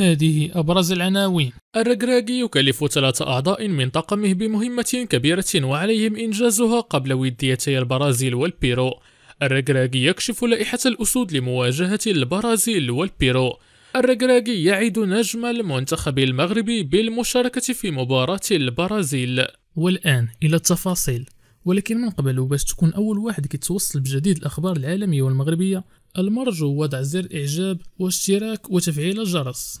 هذه أبرز العناوين الركراكي يكلف ثلاثة أعضاء من طاقمه بمهمة كبيرة وعليهم إنجازها قبل وديتي البرازيل والبيرو الركراكي يكشف لائحة الأسود لمواجهة البرازيل والبيرو الركراكي يعد نجم المنتخب المغربي بالمشاركة في مباراة البرازيل والآن إلى التفاصيل ولكن من قبل وباش تكون أول واحد كيتوصل بجديد الأخبار العالمية والمغربية المرجو وضع زر إعجاب واشتراك وتفعيل الجرس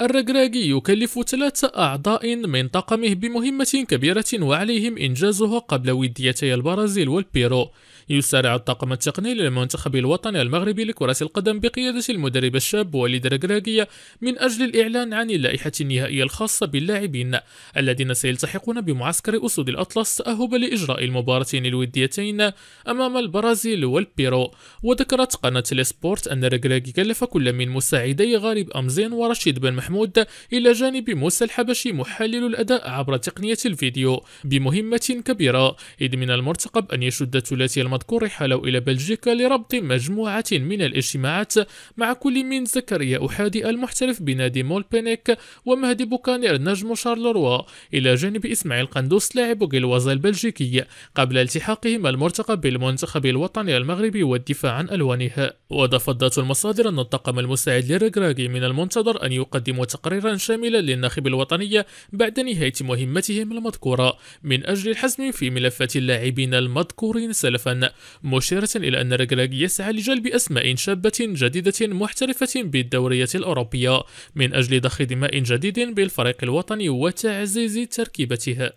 الركراكي يكلف ثلاثة أعضاء من طاقمه بمهمة كبيرة وعليهم إنجازها قبل وديتي البرازيل والبيرو يسارع الطاقم التقني للمنتخب الوطني المغربي لكرة القدم بقيادة المدرب الشاب وليد ركراكي من أجل الإعلان عن اللائحة النهائية الخاصة باللاعبين الذين سيلتحقون بمعسكر أسود الأطلس تأهبا لإجراء المباراتين الوديتين أمام البرازيل والبيرو وذكرت قناة الاسبورت أن ركراكي كلف كل من مساعدي غالب أمزين ورشيد بن محمود محمود إلى جانب موسى الحبشي محلل الأداء عبر تقنية الفيديو بمهمة كبيرة إذ من المرتقب أن يشد الثلاثي المذكور رحله إلى بلجيكا لربط مجموعة من الاجتماعات مع كل من زكريا أحادي المحترف بنادي مولبينيك ومهدي بوكانير نجم شارلوروا إلى جانب إسماعيل قندوس لاعب غلوازا البلجيكي قبل التحاقهما المرتقب بالمنتخب الوطني المغربي والدفاع عن ألوانه وضفت ذات المصادر أن الطاقم المساعد للركراكي من المنتظر أن يقدم يقدم تقريرا شاملا للناخب الوطني بعد نهاية مهمتهم المذكورة من أجل الحزم في ملفات اللاعبين المذكورين سلفا مشيرة إلى أن رجلاج يسعى لجلب أسماء شابة جديدة محترفة بالدورية الأوروبية من أجل ضخ دماء جديد بالفريق الوطني وتعزيز تركيبتها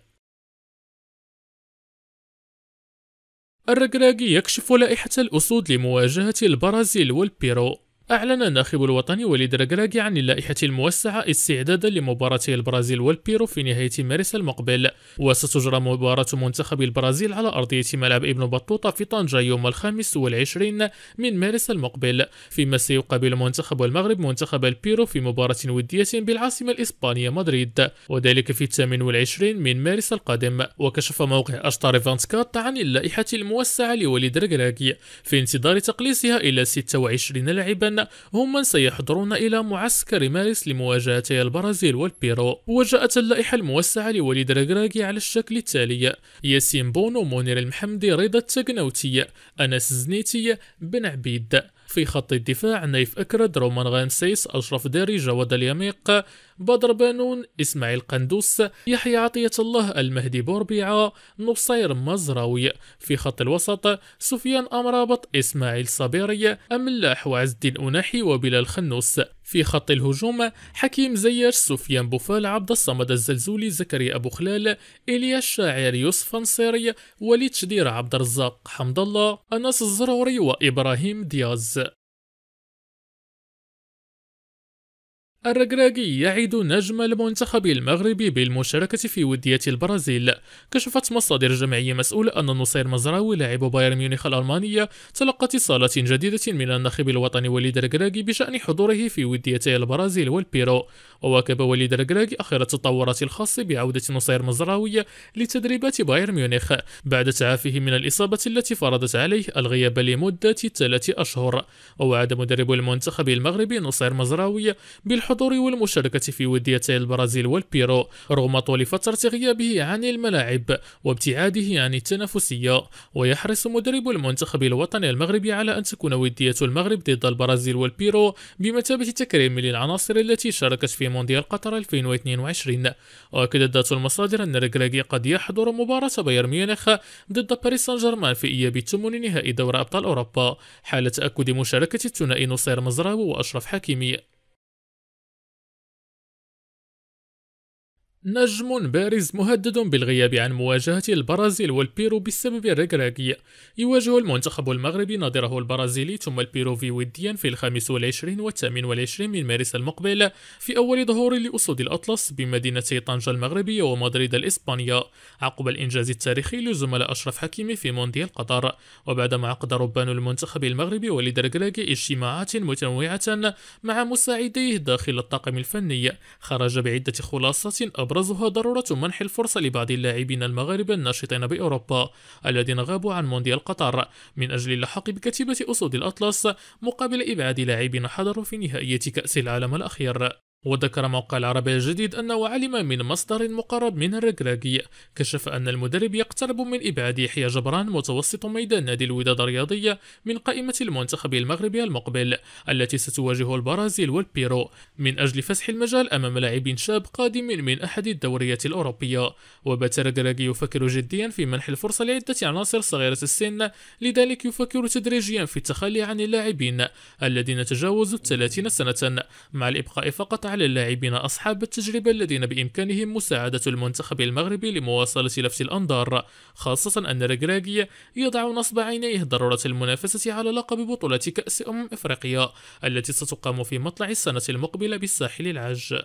الركراكي يكشف لائحة الأسود لمواجهة البرازيل والبيرو أعلن الناخب الوطني وليد رجراجي عن اللائحة الموسعة استعدادا لمباراة البرازيل والبيرو في نهاية مارس المقبل وستجرى مباراة منتخب البرازيل على أرضية ملعب ابن بطوطة في طنجة يوم الخامس والعشرين من مارس المقبل فيما سيقابل منتخب المغرب منتخب البيرو في مباراة ودية بالعاصمة الإسبانية مدريد وذلك في الثامن والعشرين من مارس القادم وكشف موقع أشطار فانسكات عن اللائحة الموسعة لوليد رجراجي في انتظار تقليصها إلى 26 لاعبا اليابان هم من سيحضرون إلى معسكر مارس لمواجهة البرازيل والبيرو وجاءت اللائحة الموسعة لوليد ركراكي على الشكل التالي ياسين بونو مونير المحمدي رضا التقنوتي أنس زنيتي بن عبيد في خط الدفاع نايف أكرد رومان غانسيس أشرف داري جواد اليميق بدر بانون إسماعيل قندوس يحيى عطية الله المهدي بوربيعة نصير مزراوي في خط الوسط سفيان أمرابط إسماعيل صبيري أملاح وعز الدين أناحي وبلال خنوس في خط الهجوم حكيم زياش سفيان بوفال عبد الصمد الزلزولي زكريا أبو خلال ايليا الشاعر يوسف نصيري وليد شدير عبد الرزاق حمد الله أنس الزروري وإبراهيم دياز الركراكي يعد نجم المنتخب المغربي بالمشاركة في ودية البرازيل كشفت مصادر جمعية مسؤولة أن نصير مزراوي لاعب بايرن ميونخ الألمانية تلقى اتصالات جديدة من الناخب الوطني وليد الركراكي بشأن حضوره في وديتي البرازيل والبيرو وواكب وليد الركراكي آخر التطورات الخاصة بعودة نصير مزراوي لتدريبات بايرن ميونخ بعد تعافيه من الإصابة التي فرضت عليه الغياب لمدة ثلاثة أشهر ووعد مدرب المنتخب المغربي نصير مزراوي بالحضور الحضور والمشاركة في وديتي البرازيل والبيرو رغم طول فترة غيابه عن الملاعب وابتعاده عن التنافسية ويحرص مدرب المنتخب الوطني المغربي على أن تكون ودية المغرب ضد البرازيل والبيرو بمثابة تكريم للعناصر التي شاركت في مونديال قطر 2022 وأكدت ذات المصادر أن رجراجي قد يحضر مباراة بايرن ميونخ ضد باريس سان جيرمان في إياب الثمن نهائي دوري أبطال أوروبا حال تأكد مشاركة الثنائي نصير مزراوي وأشرف حكيمي نجم بارز مهدد بالغياب عن مواجهة البرازيل والبيرو بسبب الركراكية يواجه المنتخب المغربي نظره البرازيلي ثم البيرو في وديا في الخامس والعشرين والثامن والعشرين من مارس المقبل في أول ظهور لأسود الأطلس بمدينة طنجة المغربية ومدريد الإسبانية عقب الإنجاز التاريخي لزملاء أشرف حكيمي في مونديال قطر وبعدما عقد ربان المنتخب المغربي وليد الركراكي اجتماعات متنوعة مع مساعديه داخل الطاقم الفني خرج بعدة خلاصات أبرز أبرزها ضرورة منح الفرصة لبعض اللاعبين المغاربة الناشطين بأوروبا الذين غابوا عن مونديال قطر من أجل اللحاق بكتيبة أسود الأطلس مقابل إبعاد لاعبين حضروا في نهائية كأس العالم الأخير وذكر موقع العربية الجديد أنه علم من مصدر مقرب من الركراكي كشف أن المدرب يقترب من إبعاد يحيى جبران متوسط ميدان نادي الوداد الرياضية من قائمة المنتخب المغربي المقبل التي ستواجه البرازيل والبيرو من أجل فسح المجال أمام لاعب شاب قادم من أحد الدوريات الأوروبية وبات الركراكي يفكر جديا في منح الفرصة لعدة عناصر صغيرة السن لذلك يفكر تدريجيا في التخلي عن اللاعبين الذين تجاوزوا 30 سنة مع الإبقاء فقط على على اللاعبين أصحاب التجربة الذين بإمكانهم مساعدة المنتخب المغربي لمواصلة لفت الأنظار خاصة أن ركراكي يضع نصب عينيه ضرورة المنافسة على لقب بطولة كأس أمم إفريقيا التي ستقام في مطلع السنة المقبلة بالساحل العاج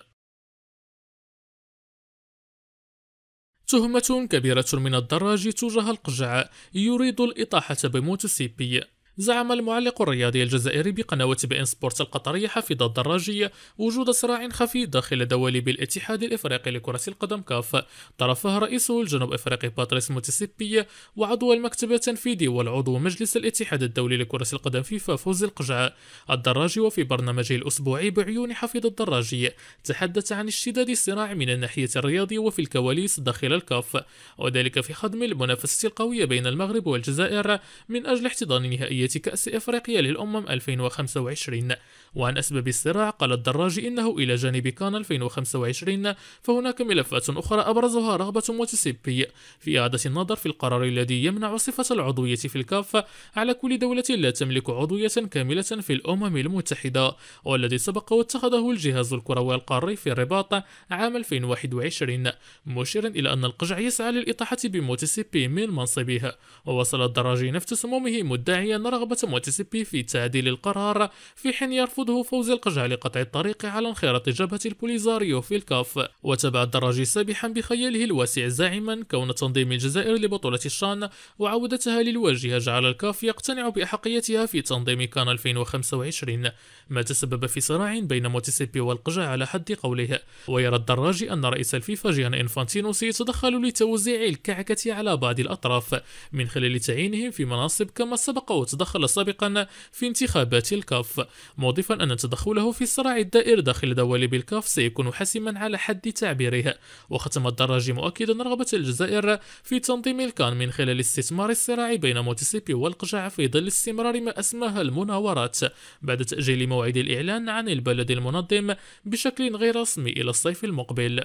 تهمة كبيرة من الدراج تجاه القجع يريد الإطاحة بموتوسيبي زعم المعلق الرياضي الجزائري بقناة بي ان سبورت القطرية حفيظ الدراجي وجود صراع خفي داخل دواليب الاتحاد الافريقي لكرة القدم كاف طرفه رئيسه الجنوب افريقي باتريس موتسيبي وعضو المكتب التنفيذي والعضو مجلس الاتحاد الدولي لكرة القدم فيفا فوز القجعة الدراجي وفي برنامجه الاسبوعي بعيون حفيظ الدراجي تحدث عن اشتداد الصراع من الناحية الرياضية وفي الكواليس داخل الكاف وذلك في خضم المنافسة القوية بين المغرب والجزائر من اجل احتضان نهائية كأس إفريقيا للأمم 2025 وعن أسباب الصراع قال الدراجي إنه إلى جانب كان 2025 فهناك ملفات أخرى أبرزها رغبة موتسيبي في إعادة النظر في القرار الذي يمنع صفة العضوية في الكافة على كل دولة لا تملك عضوية كاملة في الأمم المتحدة والذي سبق واتخذه الجهاز الكروي القاري في الرباط عام 2021 مشيرا إلى أن القجع يسعى للإطاحة بموتسيبي من منصبه ووصل الدراجي نفس سمومه مدعيا رغبة موتسيبي في تعديل القرار في حين يرفضه فوز القجع لقطع الطريق على انخراط جبهة البوليزاريو في الكاف وتبع الدراجي سابحا بخياله الواسع زاعما كون تنظيم الجزائر لبطولة الشان وعودتها للواجهة جعل الكاف يقتنع بأحقيتها في تنظيم كان 2025 ما تسبب في صراع بين موتسيبي والقجع على حد قوله ويرى الدراجي أن رئيس الفيفا جيان إنفانتينو سيتدخل لتوزيع الكعكة على بعض الأطراف من خلال تعيينهم في مناصب كما سبق وتدخل تدخل سابقا في انتخابات الكاف مضيفا أن تدخله في الصراع الدائر داخل دوالب الكاف سيكون حاسما على حد تعبيره وختم الدراجي مؤكدا رغبة الجزائر في تنظيم الكان من خلال استثمار الصراع بين موتسيبي والقجع في ظل استمرار ما أسماها المناورات بعد تأجيل موعد الإعلان عن البلد المنظم بشكل غير رسمي إلى الصيف المقبل